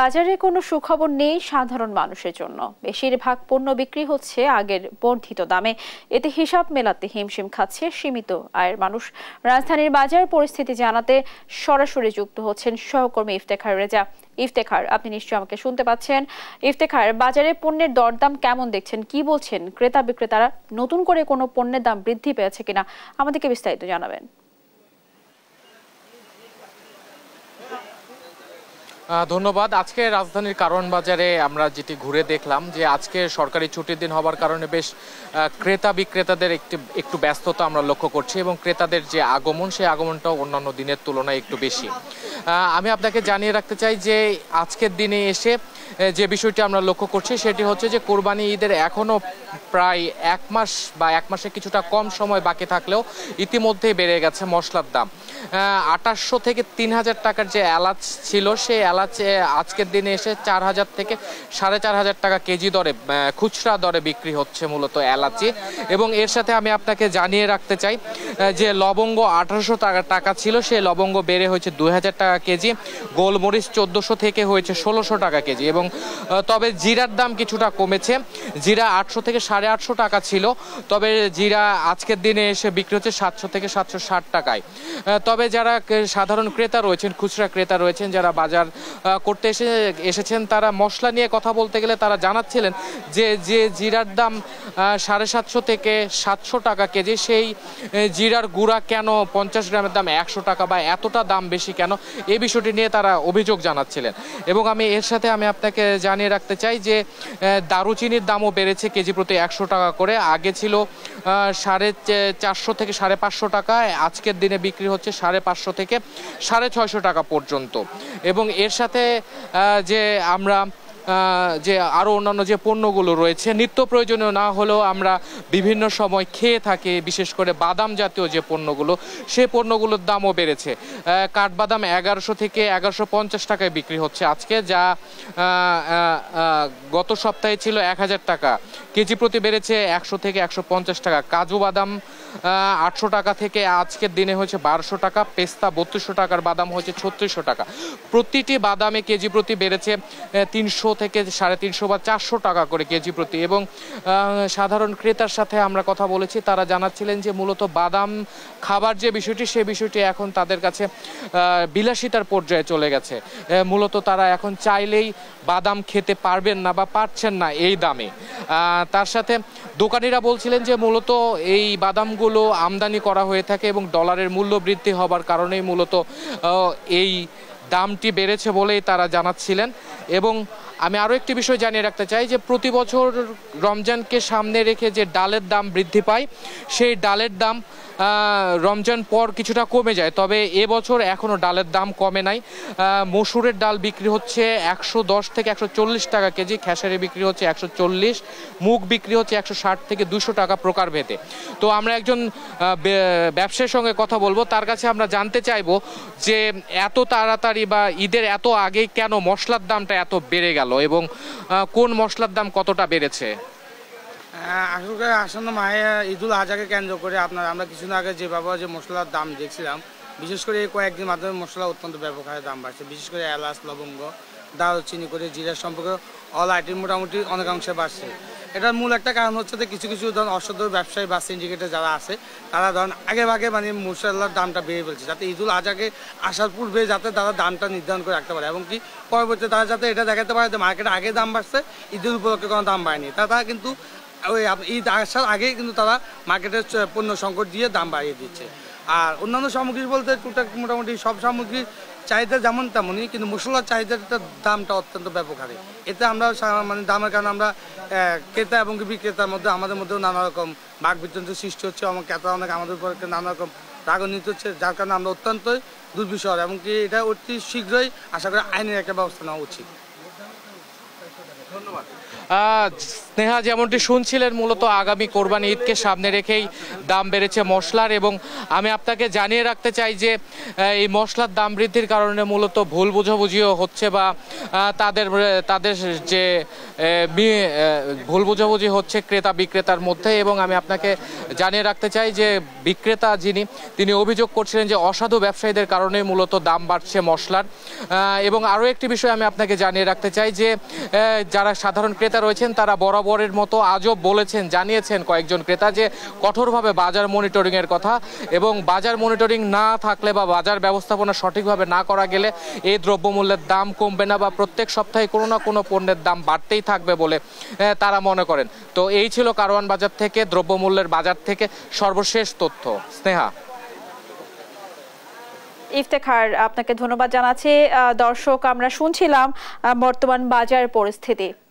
বাজারে কোনো সুখবর নেই সাধারণ মানুষের জন্য বেশিরভাগ পণ্য বিক্রি হচ্ছে আগের বর্ধিত দামে এতে হিসাব মেলাতে হিমশিম খাচ্ছে সীমিত আয়ের মানুষ রাজধানীর বাজার পরিস্থিতি জানাতে সরাসরি যুক্ত হচ্ছেন সহকর্মী ইফতেখার রেজা ইফতেখার আপনি নিশ্চয়ই আমাকে শুনতে পাচ্ছেন ইফতেখার বাজারে পণ্যের দরদাম কেমন দেখছেন কি বলছেন ক্রেতা বিক্রেতারা নতুন করে কোনো পণ্যের দাম বৃদ্ধি পেয়েছে কিনা আমাদেরকে বিস্তারিত জানাবেন ধন্যবাদ আজকে রাজধানীর কারণ বাজারে আমরা যেটি ঘুরে দেখলাম যে আজকে সরকারি ছুটির দিন হবার কারণে বেশ ক্রেতা বিক্রেতাদের একটি একটু ব্যস্ততা আমরা লক্ষ্য করছি এবং ক্রেতাদের যে আগমন সেই আগমনটাও অন্যান্য দিনের তুলনায় একটু বেশি আমি আপনাকে জানিয়ে রাখতে চাই যে আজকের দিনে এসে যে বিষয়টি আমরা লক্ষ্য করছি সেটি হচ্ছে যে কোরবানি ঈদের এখনও প্রায় এক মাস বা এক মাসে কিছুটা কম সময় বাকি থাকলেও ইতিমধ্যেই বেড়ে গেছে মশলার দাম আঠাশশো থেকে তিন হাজার টাকার যে এলাচ ছিল সেই এলাচ আজকের দিনে এসে চার হাজার থেকে সাড়ে চার হাজার টাকা কেজি দরে খুচরা দরে বিক্রি হচ্ছে মূলত এলাচি এবং এর সাথে আমি আপনাকে জানিয়ে রাখতে চাই যে লবঙ্গ আঠারোশো টাকা টাকা ছিল সেই লবঙ্গ বেড়ে হয়েছে দুই হাজার টাকা টাকা কেজি গোলমরিচ চোদ্দোশো থেকে হয়েছে ষোলোশো টাকা কেজি এবং তবে জিরার দাম কিছুটা কমেছে জিরা আটশো থেকে সাড়ে আটশো টাকা ছিল তবে জিরা আজকের দিনে এসে বিক্রি হচ্ছে সাতশো থেকে সাতশো ষাট টাকায় তবে যারা সাধারণ ক্রেতা রয়েছেন খুচরা ক্রেতা রয়েছেন যারা বাজার করতে এসে এসেছেন তারা মশলা নিয়ে কথা বলতে গেলে তারা জানাচ্ছিলেন যে যে জিরার দাম সাড়ে সাতশো থেকে সাতশো টাকা কেজি সেই জিরার গুঁড়া কেন পঞ্চাশ গ্রামের দাম একশো টাকা বা এতটা দাম বেশি কেন এই বিষয়টি নিয়ে তারা অভিযোগ জানাচ্ছিলেন এবং আমি এর সাথে আমি আপনাকে জানিয়ে রাখতে চাই যে দারুচিনির দামও বেড়েছে কেজি প্রতি একশো টাকা করে আগে ছিল সাড়ে চারশো থেকে সাড়ে পাঁচশো টাকা আজকের দিনে বিক্রি হচ্ছে সাড়ে পাঁচশো থেকে সাড়ে ছয়শো টাকা পর্যন্ত এবং এর সাথে যে আমরা যে আরও অন্যান্য যে পণ্যগুলো রয়েছে নিত্য প্রয়োজনীয় না হলেও আমরা বিভিন্ন সময় খেয়ে থাকি বিশেষ করে বাদাম জাতীয় যে পণ্যগুলো সে পণ্যগুলোর দামও বেড়েছে কাঠবাদাম এগারোশো থেকে এগারোশো পঞ্চাশ টাকায় বিক্রি হচ্ছে আজকে যা গত সপ্তাহে ছিল এক হাজার টাকা কেজি প্রতি বেড়েছে একশো থেকে একশো পঞ্চাশ টাকা কাজু বাদাম আটশো টাকা থেকে আজকের দিনে হয়েছে বারোশো টাকা পেস্তা বত্রিশশো টাকার বাদাম হয়েছে ছত্রিশশো টাকা প্রতিটি বাদামে কেজি প্রতি বেড়েছে তিনশো থেকে সাড়ে তিনশো বা চারশো টাকা করে কেজি প্রতি এবং সাধারণ ক্রেতার সাথে আমরা কথা বলেছি তারা জানাচ্ছিলেন যে মূলত বাদাম খাবার যে বিষয়টি সে বিষয়টি এখন তাদের কাছে বিলাসিতার পর্যায়ে চলে গেছে মূলত তারা এখন চাইলেই বাদাম খেতে পারবেন না বা পারছেন না এই দামে তার সাথে দোকানিরা বলছিলেন যে মূলত এই বাদামগুলো পণ্যগুলো আমদানি করা হয়ে থাকে এবং ডলারের মূল্য বৃদ্ধি হবার কারণেই মূলত এই দামটি বেড়েছে বলেই তারা জানাচ্ছিলেন এবং আমি আরও একটি বিষয় জানিয়ে রাখতে চাই যে প্রতি বছর রমজানকে সামনে রেখে যে ডালের দাম বৃদ্ধি পায় সেই ডালের দাম রমজান পর কিছুটা কমে যায় তবে এবছর এখনও ডালের দাম কমে নাই মসুরের ডাল বিক্রি হচ্ছে একশো দশ থেকে একশো চল্লিশ টাকা কেজি খেসারি বিক্রি হচ্ছে একশো চল্লিশ মুগ বিক্রি হচ্ছে একশো ষাট থেকে দুশো টাকা প্রকার ভেদে তো আমরা একজন ব্যবসার সঙ্গে কথা বলবো তার কাছে আমরা জানতে চাইব যে এত তাড়াতাড়ি বা ঈদের এত আগে কেন মশলার দামটা এত বেড়ে গেল এবং কোন মশলার দাম কতটা বেড়েছে আসলে করে আসন্ন মাহে ঈদুল আজহাকে কেন্দ্র করে আপনার আমরা কিছুদিন আগে যেভাবে যে মশলার দাম দেখছিলাম বিশেষ করে এই কয়েকদিন মাধ্যমে মশলা অত্যন্ত ব্যাপক হারে দাম বাড়ছে বিশেষ করে এলাচ লবঙ্গ দারুচিনি করে জিরা সম্পর্কে অল আইটেম মোটামুটি অনেকাংশে বাড়ছে এটার মূল একটা কারণ হচ্ছে যে কিছু কিছু ধরুন অসদ্য ব্যবসায়ী বা সিন্ডিকেটে যারা আছে তারা ধরুন আগে ভাগে মানে মশলার দামটা বেড়ে ফেলছে যাতে ঈদুল আজাকে আসার পূর্বে যাতে তারা দামটা নির্ধারণ করে রাখতে পারে এবং কি পরবর্তীতে তারা যাতে এটা দেখাতে পারে যে মার্কেটে আগে দাম বাড়ছে ঈদের উপলক্ষে কোনো দাম বাড়েনি তারা কিন্তু ওই ঈদ আসার আগে কিন্তু তারা মার্কেটে পণ্য সংকট দিয়ে দাম বাড়িয়ে দিচ্ছে আর অন্যান্য সামগ্রী বলতে টুকটাক মোটামুটি সব সামগ্রী চাহিদা যেমন তেমনই কিন্তু মশলার চাহিদাটার দামটা অত্যন্ত ব্যাপক হারে এতে আমরা মানে দামের কারণে আমরা ক্রেতা এবং বিক্রেতার মধ্যে আমাদের মধ্যেও নানা রকম বাঘ বিতন্ত সৃষ্টি হচ্ছে এবং ক্রেতা অনেক আমাদের উপর নানা রকম রাগান্বিত হচ্ছে যার কারণে আমরা অত্যন্ত দুর্বিষর এমনকি এটা অতি শীঘ্রই আশা করি আইনের একটা ব্যবস্থা নেওয়া উচিত ধন্যবাদ স্নেহা যেমনটি শুনছিলেন মূলত আগামী কোরবানি ঈদকে সামনে রেখেই দাম বেড়েছে মশলার এবং আমি আপনাকে জানিয়ে রাখতে চাই যে এই মশলার দাম বৃদ্ধির কারণে মূলত ভুল বুঝাবুঝিও হচ্ছে বা তাদের তাদের যে ভুল বুঝাবুঝি হচ্ছে ক্রেতা বিক্রেতার মধ্যে এবং আমি আপনাকে জানিয়ে রাখতে চাই যে বিক্রেতা যিনি তিনি অভিযোগ করছিলেন যে অসাধু ব্যবসায়ীদের কারণে মূলত দাম বাড়ছে মশলার এবং আরও একটি বিষয় আমি আপনাকে জানিয়ে রাখতে চাই যে যারা সাধারণ ক্রেতা ক্রেতা রয়েছেন তারা বরাবরের মতো আজও বলেছেন জানিয়েছেন কয়েকজন ক্রেতা যে কঠোরভাবে বাজার মনিটরিংয়ের কথা এবং বাজার মনিটরিং না থাকলে বা বাজার ব্যবস্থাপনা সঠিকভাবে না করা গেলে এই দ্রব্যমূল্যের দাম কমবে না বা প্রত্যেক সপ্তাহে কোনো না কোনো পণ্যের দাম বাড়তেই থাকবে বলে তারা মনে করেন তো এই ছিল কারওয়ান বাজার থেকে দ্রব্যমূল্যের বাজার থেকে সর্বশেষ তথ্য স্নেহা ইফতেখার আপনাকে ধন্যবাদ জানাচ্ছি দর্শক আমরা শুনছিলাম বর্তমান বাজার পরিস্থিতি